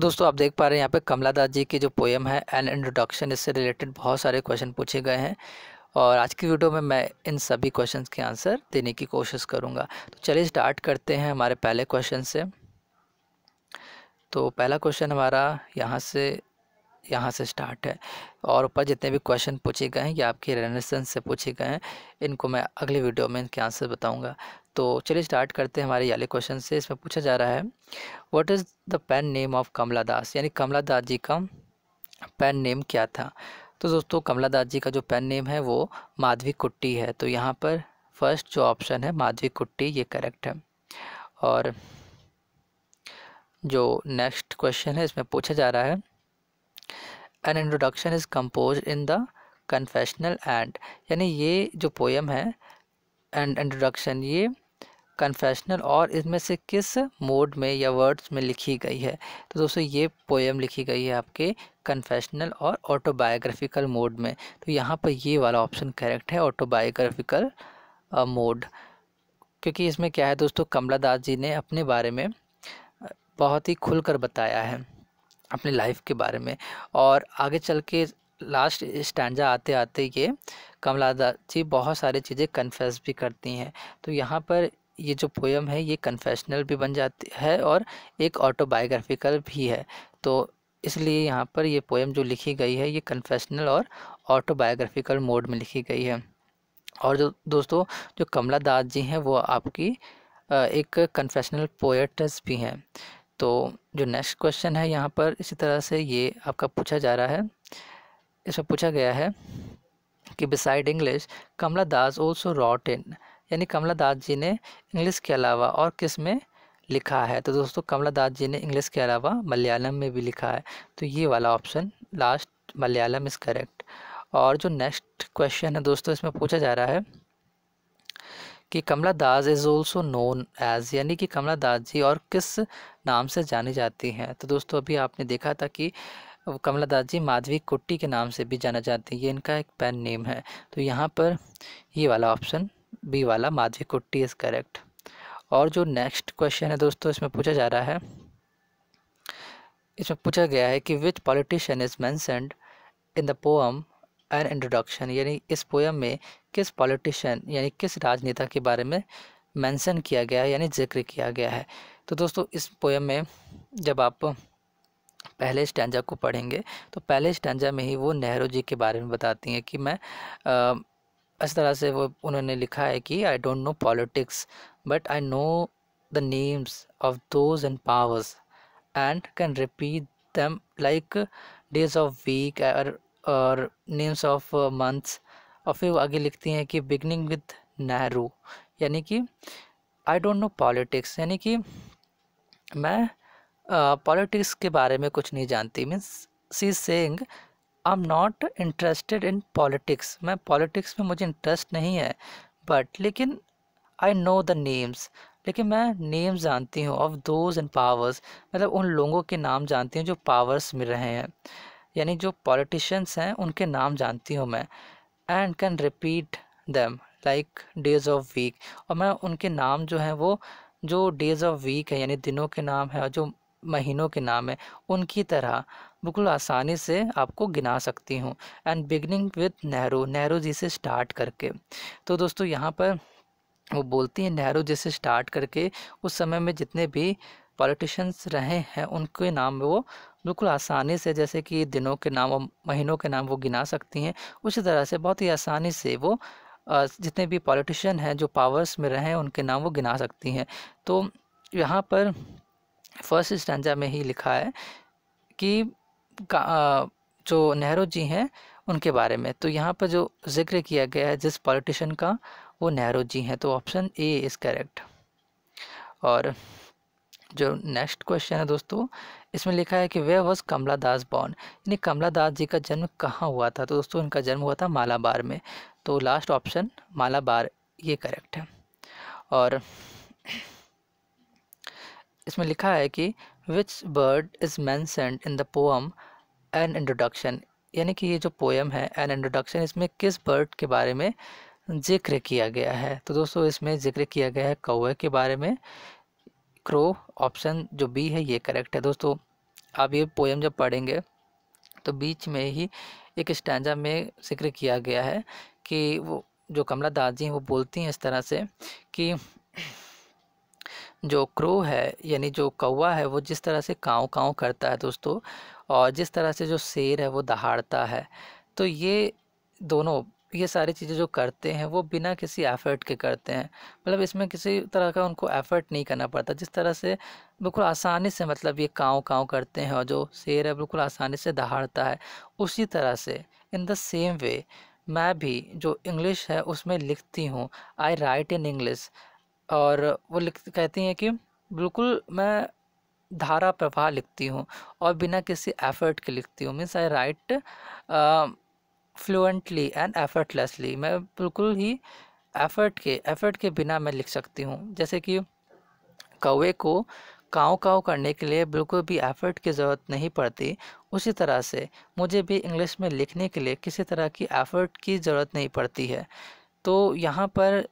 दोस्तों आप देख पा रहे हैं यहाँ पे कमला दास जी की जो पोएम है एन इंट्रोडक्शन इससे रिलेटेड बहुत सारे क्वेश्चन पूछे गए हैं और आज की वीडियो में मैं इन सभी क्वेश्चंस के आंसर देने की कोशिश करूँगा तो चलिए स्टार्ट करते हैं हमारे पहले क्वेश्चन से तो पहला क्वेश्चन हमारा यहाँ से यहाँ से स्टार्ट है और ऊपर जितने भी क्वेश्चन पूछे गए हैं या आपके रेनेसेंस से पूछे गए हैं इनको मैं अगले वीडियो में इनके आंसर बताऊँगा तो चलिए स्टार्ट करते हैं हमारे याले क्वेश्चन से इसमें पूछा जा रहा है what is the pen name of Kamala Das यानी कमला दास जी का पेन नेम क्या था तो दोस्तों कमला दास जी का जो पेन नेम है वो माधवी कुट्टी है तो यहाँ पर फर्स्ट जो ऑप्शन है माधवी कुट्टी ये करेक्ट है और जो नेक्स्ट क्वेश्चन है इसमें पूछा जा रहा है an introduction is compose in the confessional and यानी ये जो पोएम है एंड इंट्रोडक्शन ये कन्फेशनल और इसमें से किस मोड में या वर्ड्स में लिखी गई है तो दोस्तों ये पोएम लिखी गई है आपके कन्फेशनल और ऑटोबायोग्राफिकल मोड में तो यहाँ पर ये वाला ऑप्शन करेक्ट है ऑटोबायोग्राफिकल मोड uh, क्योंकि इसमें क्या है दोस्तों कमला दास जी ने अपने बारे में uh, बहुत ही कर बताया है अपनी लाइफ के बारे में और आगे चल के लास्ट स्टैंडा आते आते ये कमला दास जी बहुत सारी चीज़ें कन्फेस भी करती हैं तो यहाँ पर ये जो पोएम है ये कन्फेशनल भी बन जाती है और एक ऑटोबायोग्राफिकल भी है तो इसलिए यहाँ पर ये पोएम जो लिखी गई है ये कन्फेशनल और ऑटोबायोग्राफिकल मोड में लिखी गई है और जो दोस्तों जो कमला दास जी हैं वो आपकी एक कन्फेशनल पोएटस भी हैं तो जो नेक्स्ट क्वेश्चन है यहाँ पर इसी तरह से ये आपका पूछा जा रहा है इसमें पूछा गया है कि beside English Kamala Das also wrote in यानी कमला दास जी ने इंग्लिश के अलावा और किस में लिखा है तो दोस्तों कमला दास जी ने इंग्लिश के अलावा मलयालम में भी लिखा है तो ये वाला option last Malayalam is correct और जो नेक्स्ट क्वेश्चन है दोस्तों इसमें पूछा जा रहा है कि Kamala Das is also known as यानी कि कमला दास जी और किस नाम से जानी जाती हैं तो दोस्तों अभी आपने देखा था कि कमला दास जी माधवी कुट्टी के नाम से भी जाना जाती हैं ये इनका एक पेन नेम है तो यहाँ पर ये वाला ऑप्शन बी वाला माझी कुट्टी इज़ करेक्ट और जो नेक्स्ट क्वेश्चन है दोस्तों इसमें पूछा जा रहा है इसमें पूछा गया है कि which politician is mentioned in the poem an introduction यानी इस पोएम में किस पॉलिटिशियन यानी किस राजनेता के बारे में मेंशन किया गया है यानी जिक्र किया गया है तो दोस्तों इस पोएम में जब आप पहले स्टैंजा को पढ़ेंगे तो पहले स्टैंजा में ही वो नेहरू जी के बारे में बताती हैं कि मैं इस तरह से वो उन्होंने लिखा है कि I don't know politics but I know the names of those in powers and can repeat them like days of week और नेम्स ऑफ मंथ्स और फिर वो आगे लिखती हैं कि बिगनिंग विद नेहरू यानी कि आई डोंट नो पॉलिटिक्स यानी कि मैं पॉलिटिक्स uh, के बारे में कुछ नहीं जानती means she saying I am not interested in politics मैं पॉलिटिक्स में मुझे इंटरेस्ट नहीं है बट लेकिन आई नो द नेम्स लेकिन मैं नेम्स जानती हूँ ऑफ दोज एंड पावर्स मतलब उन लोगों के नाम जानती हूँ जो पावर्स मिल रहे हैं यानी जो पॉलिटिशियंस हैं उनके नाम जानती हूँ मैं and can repeat them like days of week और मैं उनके नाम जो हैं वो जो डेज़ ऑफ वीक है यानी दिनों के नाम है और जो महीनों के नाम है उनकी तरह बिल्कुल आसानी से आपको गिना सकती हूँ and beginning with Nehru Nehru ji से स्टार्ट करके तो दोस्तों यहाँ पर वो बोलती हैं नेहरू जी से स्टार्ट करके उस समय में जितने भी पॉलिटिशियंस रहे हैं उनके नाम वो बिल्कुल आसानी से जैसे कि दिनों के नाम और महीनों के नाम वो गिना सकती हैं उसी तरह से बहुत ही आसानी से वो जितने भी पॉलिटिशियन हैं जो पावर्स में रहे हैं उनके नाम वो गिना सकती हैं तो यहाँ पर फर्स्ट स्टांजा में ही लिखा है कि जो नेहरू जी हैं उनके बारे में तो यहाँ पर जो जिक्र किया गया है जिस पॉलिटिशियन का वो नेहरू जी हैं तो ऑप्शन ए इज़ करेक्ट और जो नेक्स्ट क्वेश्चन है दोस्तों इसमें लिखा है कि वे वॉज कमला दास बॉर्न यानी कमला दास जी का जन्म कहाँ हुआ था तो दोस्तों इनका जन्म हुआ था मालाबार में तो लास्ट ऑप्शन मालाबार ये करेक्ट है और इसमें लिखा है कि which bird is mentioned in the poem an introduction यानी कि ये जो पोएम है एन इंट्रोडक्शन इसमें किस बर्ड के बारे में जिक्र किया गया है तो दोस्तों इसमें जिक्र किया गया है कौए के बारे में क्रो ऑप्शन जो बी है ये करेक्ट है दोस्तों आप ये पोएम जब पढ़ेंगे तो बीच में ही एक स्टैंडा में जिक्र किया गया है कि वो जो कमला दास जी हैं वो बोलती हैं इस तरह से कि जो क्रो है यानी जो कौवा है वो जिस तरह से काँव काँव करता है दोस्तों और जिस तरह से जो शेर है वो दहाड़ता है तो ये दोनों ये सारी चीज़ें जो करते हैं वो बिना किसी एफर्ट के करते हैं मतलब इसमें किसी तरह का उनको एफर्ट नहीं करना पड़ता जिस तरह से बिल्कुल आसानी से मतलब ये काँव काँव करते हैं और जो शेर है बिल्कुल आसानी से दहाड़ता है उसी तरह से इन द सेम वे मैं भी जो इंग्लिश है उसमें लिखती हूँ आई राइट इन इंग्लिश और वो लिख कहती हैं कि बिल्कुल मैं धारा प्रवाह लिखती हूँ और बिना किसी एफर्ट के लिखती हूँ means I write fluently and effortlessly मैं बिल्कुल ही एफर्ट के एफर्ट के बिना मैं लिख सकती हूँ जैसे कि कौवे को काव काव करने के लिए बिल्कुल भी एफर्ट की ज़रूरत नहीं पड़ती उसी तरह से मुझे भी इंग्लिश में लिखने के लिए किसी तरह की एफर्ट की ज़रूरत नहीं पड़ती है तो यहाँ पर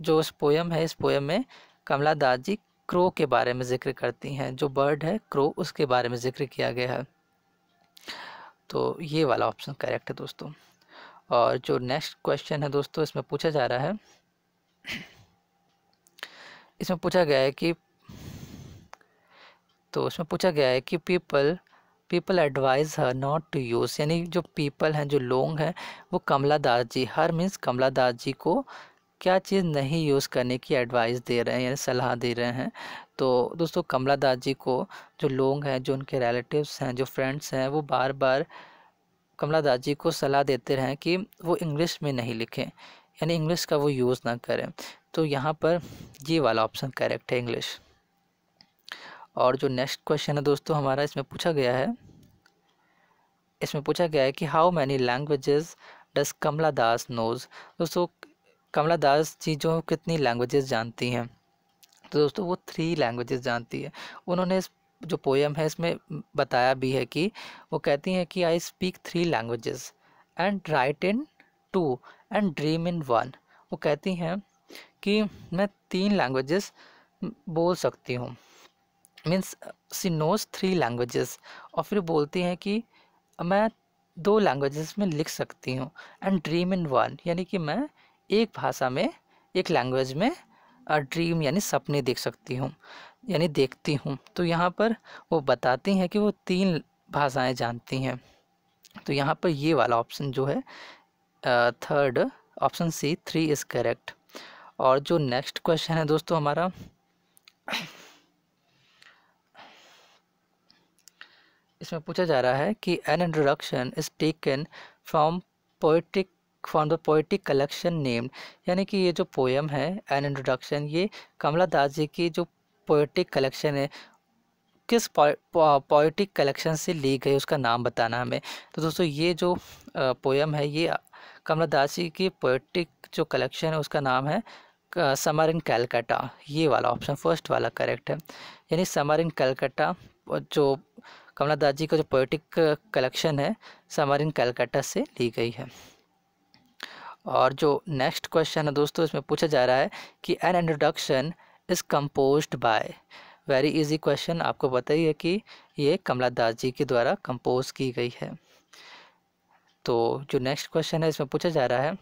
जो इस पोएम है इस पोएम में कमला दास जी क्रो के बारे में जिक्र करती हैं जो बर्ड है क्रो उसके बारे में जिक्र किया गया है तो ये वाला ऑप्शन करेक्ट है दोस्तों और जो नेक्स्ट क्वेश्चन है दोस्तों इसमें पूछा जा रहा है इसमें पूछा गया है कि तो इसमें पूछा गया है कि people people advise her not to use यानी जो पीपल हैं जो लोग हैं वो कमला दास जी हर मीन्स कमला दास जी को क्या चीज़ नहीं यूज़ करने की एडवाइस दे रहे हैं यानी सलाह दे रहे हैं तो दोस्तों कमला दास जी को जो लोग हैं जो उनके रिलेटिव्स हैं जो फ्रेंड्स हैं वो बार बार कमला दास जी को सलाह देते रहें कि वो इंग्लिश में नहीं लिखें यानी इंग्लिश का वो यूज़ ना करें तो यहाँ पर ये वाला ऑप्शन करेक्ट है इंग्लिश और जो नेक्स्ट क्वेश्चन है दोस्तों हमारा इसमें पूछा गया है इसमें पूछा गया है कि how many languages does Kamala Das knows दोस्तों कमला दास जी जो कितनी लैंग्वेजेस जानती हैं तो दोस्तों वो थ्री लैंग्वेजेस जानती है उन्होंने इस जो पोएम है इसमें बताया भी है कि वो कहती हैं कि I speak three languages and write in two and dream in one वो कहती हैं कि मैं तीन लैंग्वेजेस बोल सकती हूँ means she knows three languages और फिर बोलती हैं कि मैं दो लैंग्वेजेस में लिख सकती हूँ एंड ड्रीम इन वन यानी कि मैं एक भाषा में एक लैंग्वेज में ड्रीम यानी सपने देख सकती हूँ यानी देखती हूँ तो यहाँ पर वो बताती हैं कि वो तीन भाषाएं जानती हैं तो यहाँ पर ये वाला ऑप्शन जो है third option C three is correct और जो नेक्स्ट क्वेश्चन है दोस्तों हमारा इसमें पूछा जा रहा है कि an introduction is taken from poetic from the poetic collection named यानी कि ये जो पोएम है एन इंट्रोडक्शन ये कमला दास जी की जो पोइटिक कलेक्शन है किस पोइटिक कलेक्शन से ली गई उसका नाम बताना हमें तो दोस्तों ये जो पोएम है ये कमला दास जी की पोइटिक जो कलेक्शन है उसका नाम है समर इन कैलकाटा ये वाला ऑप्शन फर्स्ट वाला करेक्ट है यानी समर इन कैलकाटा जो कमला दास जी का जो पोइटिक कलेक्शन है समर इन कैलकाटा से ली गई है और जो नेक्स्ट क्वेश्चन है दोस्तों इसमें पूछा जा रहा है कि an introduction is compose by very easy question आपको पता ही है कि ये कमला दास जी के द्वारा कंपोज की गई है तो जो नेक्स्ट क्वेश्चन है इसमें पूछा जा रहा है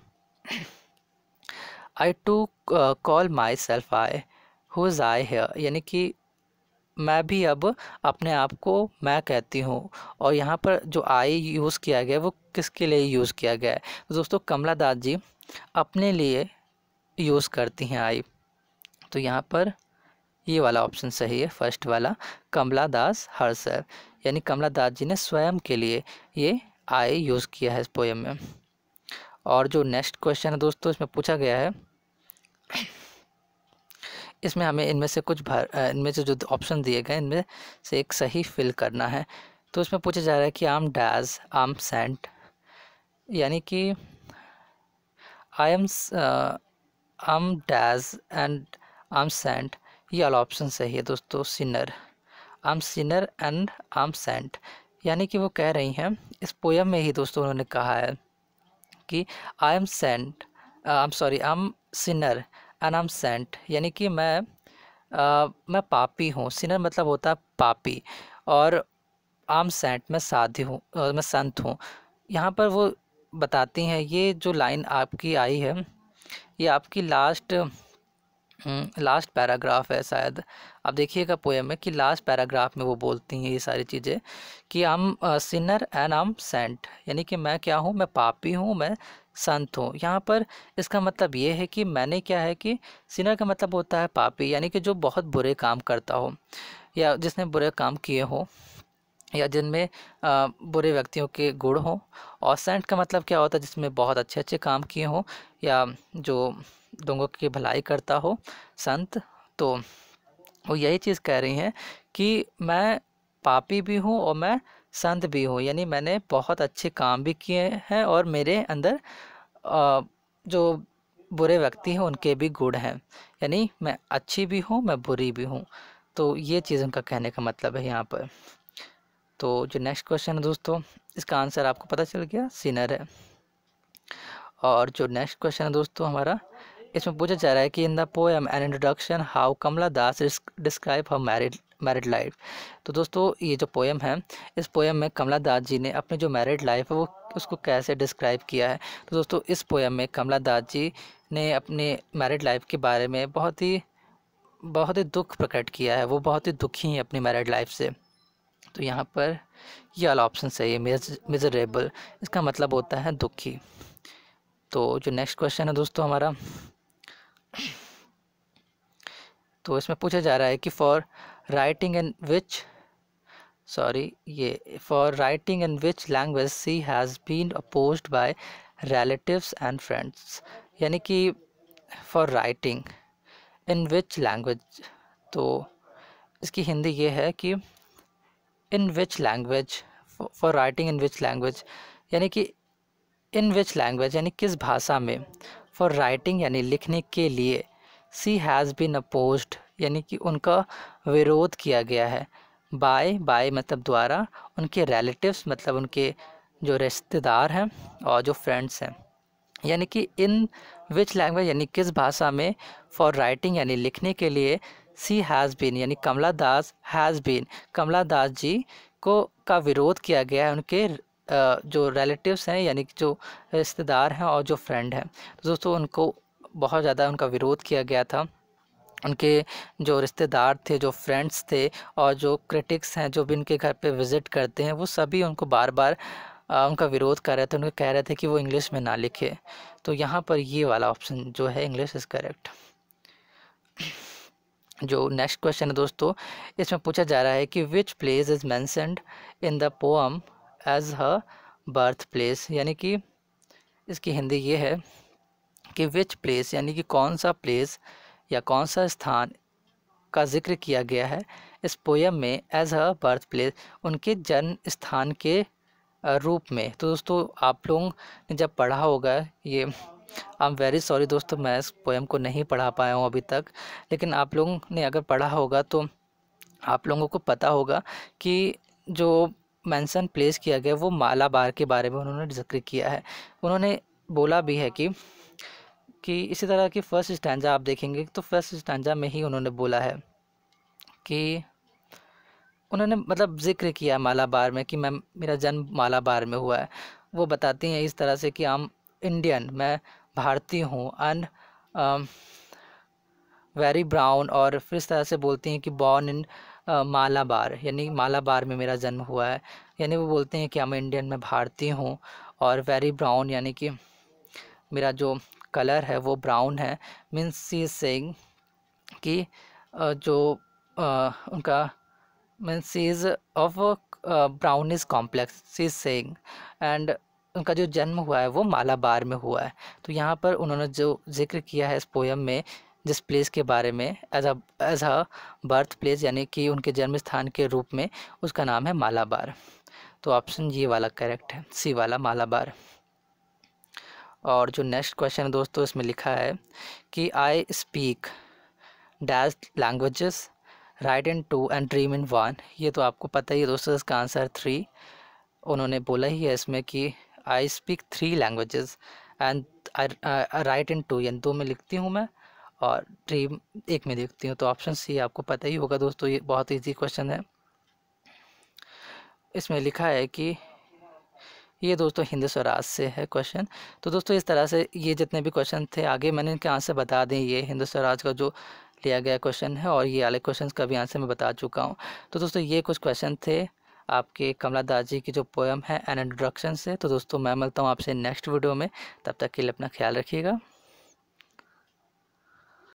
I too call myself I who is I here यानी कि मैं भी अब अपने आप को मैं कहती हूँ और यहाँ पर जो आई यूज़ किया गया वो किसके लिए यूज़ किया गया है तो दोस्तों कमला दास जी अपने लिए यूज़ करती हैं आई तो यहाँ पर ये वाला ऑप्शन सही है फर्स्ट वाला कमला दास हर सर यानी कमला दास जी ने स्वयं के लिए ये आई यूज़ किया है इस पोएम में और जो नेक्स्ट क्वेश्चन है दोस्तों इसमें पूछा गया है इसमें हमें इनमें से कुछ भर इनमें से जो ऑप्शन दिए गए इनमें से एक सही फिल करना है तो इसमें पूछा जा रहा है कि आम डैज आम सेंट यानी कि आई एम आम डैज एंड आम सेंट ये वाला ऑप्शन सही है दोस्तों सिनर आम सिनर एंड आम सेंट यानी कि वो कह रही हैं इस पोयम में ही दोस्तों उन्होंने कहा है कि I am saint I am sorry I am sinner and am saint यानी कि मैं आ, मैं पापी हूँ सिनर मतलब होता है पापी और आम सेंट मैं साधी हूँ मैं संत हूँ यहाँ पर वो बताती हैं ये जो लाइन आपकी आई है ये आपकी लास्ट लास्ट पैराग्राफ है शायद आप देखिएगा पोएम में कि लास्ट पैराग्राफ में वो बोलती हैं ये सारी चीज़ें कि हम सिनर एंड आम सेंट यानी कि मैं क्या हूँ मैं पापी हूँ मैं संत हो यहाँ पर इसका मतलब ये है कि मैंने क्या है कि सिनर का मतलब होता है पापी यानी कि जो बहुत बुरे काम करता हो या जिसने बुरे काम किए हो या जिनमें बुरे व्यक्तियों के गुण हों और सेंट का मतलब क्या होता है जिसमें बहुत अच्छे अच्छे काम किए हों या जो लोगों की भलाई करता हो संत तो वो यही चीज़ कह रही हैं कि मैं पापी भी हूँ और मैं संत भी हूँ यानी मैंने बहुत अच्छे काम भी किए हैं और मेरे अंदर जो बुरे व्यक्ति हैं उनके भी गुण हैं यानी मैं अच्छी भी हूँ मैं बुरी भी हूँ तो ये चीज़ उनका कहने का मतलब है यहाँ पर तो जो नेक्स्ट क्वेश्चन है दोस्तों इसका आंसर आपको पता चल गया सिनर है और जो नेक्स्ट क्वेश्चन है दोस्तों हमारा इसमें पूछा जा रहा है कि in the poem an introduction how Kamala Das describe her married married life तो दोस्तों ये जो पोएम है इस पोएम में कमला दास जी ने अपनी जो मैरिड लाइफ है वो उसको कैसे डिस्क्राइब किया है तो दोस्तों इस पोएम में कमला दास जी ने अपने मैरिड लाइफ के बारे में बहुत ही बहुत ही दुख प्रकट किया है वो बहुत ही दुखी हैं अपनी मैरिड लाइफ से तो यहाँ पर ये वाला ऑप्शन सही है मिजरेबल इसका मतलब होता है दुखी तो जो नेक्स्ट क्वेश्चन है दोस्तों हमारा तो इसमें पूछा जा रहा है कि for writing in which sorry ये for writing in which language she has been oppose by relatives and friends यानी कि for writing in which language तो इसकी हिंदी ये है कि in which language for writing in which language यानी कि इन विच लैंग्वेज यानी किस भाषा में फॉर राइटिंग यानी लिखने के लिए सी हैज़ बीन अपोज यानी कि उनका विरोध किया गया है बाय बाय मतलब द्वारा उनके रिलेटिव्स मतलब उनके जो रिश्तेदार हैं और जो फ्रेंड्स हैं यानी कि इन विच लैंग्वेज यानी किस भाषा में फॉर राइटिंग यानी लिखने के लिए सी हैज़ बीन यानी कमला दास हैज़ बीन कमला दास जी को का विरोध किया गया है उनके जो रिलेटिव्स हैं यानी कि जो रिश्तेदार हैं और जो फ्रेंड हैं दोस्तों उनको बहुत ज़्यादा उनका विरोध किया गया था उनके जो रिश्तेदार थे जो फ्रेंड्स थे और जो क्रिटिक्स हैं जो भी इनके घर पे विज़िट करते हैं वो सभी उनको बार बार आ, उनका विरोध कर रहे थे उनको कह रहे थे कि वो इंग्लिश में ना लिखे तो यहाँ पर ये वाला ऑप्शन जो है इंग्लिश इज़ करेक्ट जो नेक्स्ट क्वेश्चन है दोस्तों इसमें पूछा जा रहा है कि which place is mentioned in the poem as her birth place यानी कि इसकी हिंदी ये है कि विच प्लेस यानी कि कौन सा प्लेस या कौन सा स्थान का जिक्र किया गया है इस पोयम में एज अ बर्थ प्लेस उनके जन्म स्थान के रूप में तो दोस्तों आप लोगों ने जब पढ़ा होगा ये आई एम वेरी सॉरी दोस्तों मैं इस पोएम को नहीं पढ़ा पाया हूँ अभी तक लेकिन आप लोगों ने अगर पढ़ा होगा तो आप लोगों को पता होगा कि जो मेंशन प्लेस किया गया वो मालाबार के बारे में उन्होंने जिक्र किया है उन्होंने बोला भी है कि कि इसी तरह की फ़र्स्ट स्टैंजा आप देखेंगे तो फर्स्ट स्टैंजा में ही उन्होंने बोला है कि उन्होंने मतलब जिक्र किया मालाबार में कि मैं मेरा जन्म मालाबार में हुआ है वो बताती हैं इस तरह से कि आम इंडियन मैं भारतीय हूँ एंड वेरी ब्राउन और फिर इस तरह से बोलती हैं कि बॉर्न इन uh, मालाबार यानी मालाबार में मेरा जन्म हुआ है यानी वो बोलते हैं कि हम इंडियन में भारतीय हूँ और वेरी ब्राउन यानी कि मेरा जो कलर है वो ब्राउन है मीन्स सी सेंग कि जो उनका means she is of brown is complex she saying and उनका जो जन्म हुआ है वो मालाबार में हुआ है तो यहाँ पर उन्होंने जो जिक्र किया है इस पोएम में जिस प्लेस के बारे में as a as a birth place यानी कि उनके जन्म स्थान के रूप में उसका नाम है मालाबार तो ऑप्शन ये वाला करेक्ट है सी वाला मालाबार और जो नेक्स्ट क्वेश्चन है दोस्तों इसमें लिखा है कि I speak dash languages write in two and dream in one ये तो आपको पता ही है दोस्तों इसका आंसर थ्री उन्होंने बोला ही है इसमें कि I speak three languages and write in two यानी दो में लिखती हूँ मैं और ड्रीम एक में देखती हूँ तो ऑप्शन सी आपको पता ही होगा दोस्तों ये बहुत ईजी क्वेश्चन है इसमें लिखा है कि ये दोस्तों हिंद स्वराज से है क्वेश्चन तो दोस्तों इस तरह से ये जितने भी क्वेश्चन थे आगे मैंने इनके आंसर बता दें ये हिंद स्वराज का जो लिया गया क्वेश्चन है और ये वाले क्वेश्चन का भी आंसर मैं बता चुका हूँ तो दोस्तों ये कुछ क्वेश्चन थे आपके कमला दास जी की जो पोएम है एन इंट्रोडक्शन से तो दोस्तों मैं मिलता हूँ आपसे नेक्स्ट वीडियो में तब तक के लिए अपना ख्याल रखिएगा